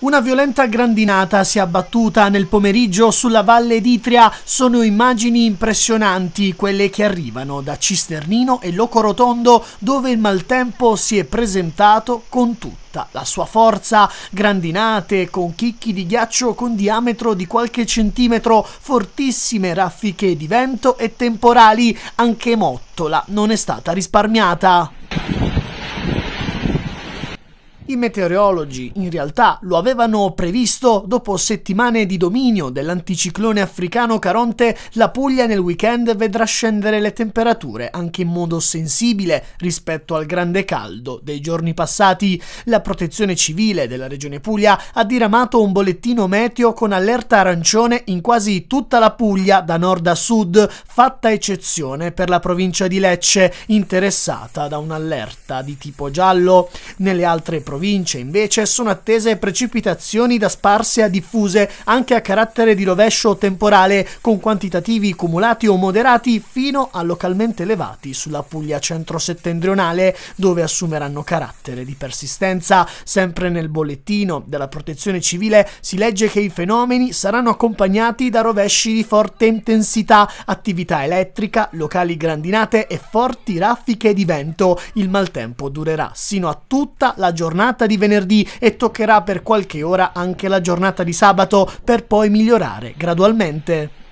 Una violenta grandinata si è abbattuta nel pomeriggio sulla Valle d'Itria. Sono immagini impressionanti quelle che arrivano da Cisternino e Locorotondo, dove il maltempo si è presentato con tutta la sua forza. Grandinate con chicchi di ghiaccio con diametro di qualche centimetro, fortissime raffiche di vento e temporali. Anche Mottola non è stata risparmiata. I meteorologi in realtà lo avevano previsto dopo settimane di dominio dell'anticiclone africano Caronte, la Puglia nel weekend vedrà scendere le temperature anche in modo sensibile rispetto al grande caldo dei giorni passati. La protezione civile della regione Puglia ha diramato un bollettino meteo con allerta arancione in quasi tutta la Puglia da nord a sud, fatta eccezione per la provincia di Lecce, interessata da un'allerta di tipo giallo. Nelle altre province province invece sono attese precipitazioni da sparse a diffuse anche a carattere di rovescio temporale con quantitativi cumulati o moderati fino a localmente elevati sulla Puglia centro-settentrionale dove assumeranno carattere di persistenza. Sempre nel bollettino della protezione civile si legge che i fenomeni saranno accompagnati da rovesci di forte intensità, attività elettrica, locali grandinate e forti raffiche di vento. Il maltempo durerà sino a tutta la giornata giornata di venerdì e toccherà per qualche ora anche la giornata di sabato per poi migliorare gradualmente.